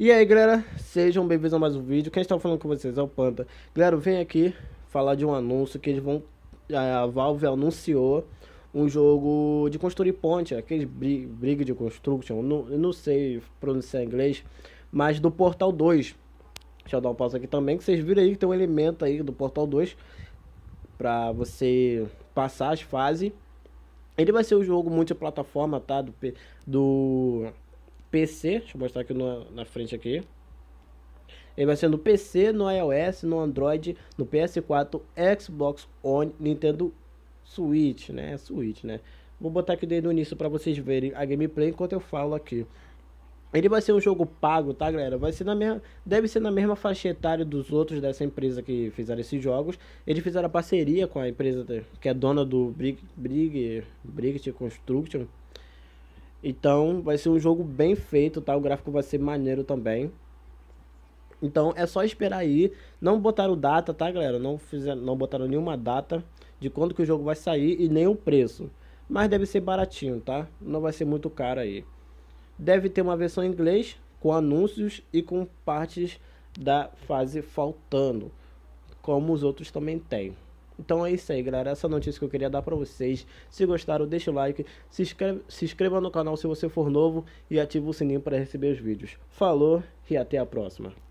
E aí, galera, sejam bem-vindos a mais um vídeo. Quem está falando com vocês é o Panda. Galera, vem aqui falar de um anúncio que eles vão... É, a Valve anunciou um jogo de construir ponte, aquele briga de Construction, não, eu não sei pronunciar em inglês, mas do Portal 2. Deixa eu dar um pausa aqui também, que vocês viram aí que tem um elemento aí do Portal 2 para você passar as fases. Ele vai ser um jogo multiplataforma, tá? Do... do PC, deixa eu mostrar aqui no, na frente aqui. Ele vai ser no PC, no iOS, no Android, no PS4, Xbox One, Nintendo Switch, né? Switch, né? Vou botar aqui desde o início para vocês verem a gameplay enquanto eu falo aqui. Ele vai ser um jogo pago, tá, galera? Vai ser na mesma, deve ser na mesma faixa etária dos outros dessa empresa que fizeram esses jogos. Eles fizeram a parceria com a empresa que é dona do Brig, Brig, Brigit Construction. Então vai ser um jogo bem feito, tá? O gráfico vai ser maneiro também. Então é só esperar aí. Não botaram data, tá, galera? Não, fizeram, não botaram nenhuma data de quando que o jogo vai sair e nem o preço. Mas deve ser baratinho, tá? Não vai ser muito caro aí. Deve ter uma versão em inglês com anúncios e com partes da fase faltando, como os outros também têm. Então é isso aí, galera. Essa notícia que eu queria dar pra vocês. Se gostaram, deixa o like, se, inscreve, se inscreva no canal se você for novo e ative o sininho para receber os vídeos. Falou e até a próxima.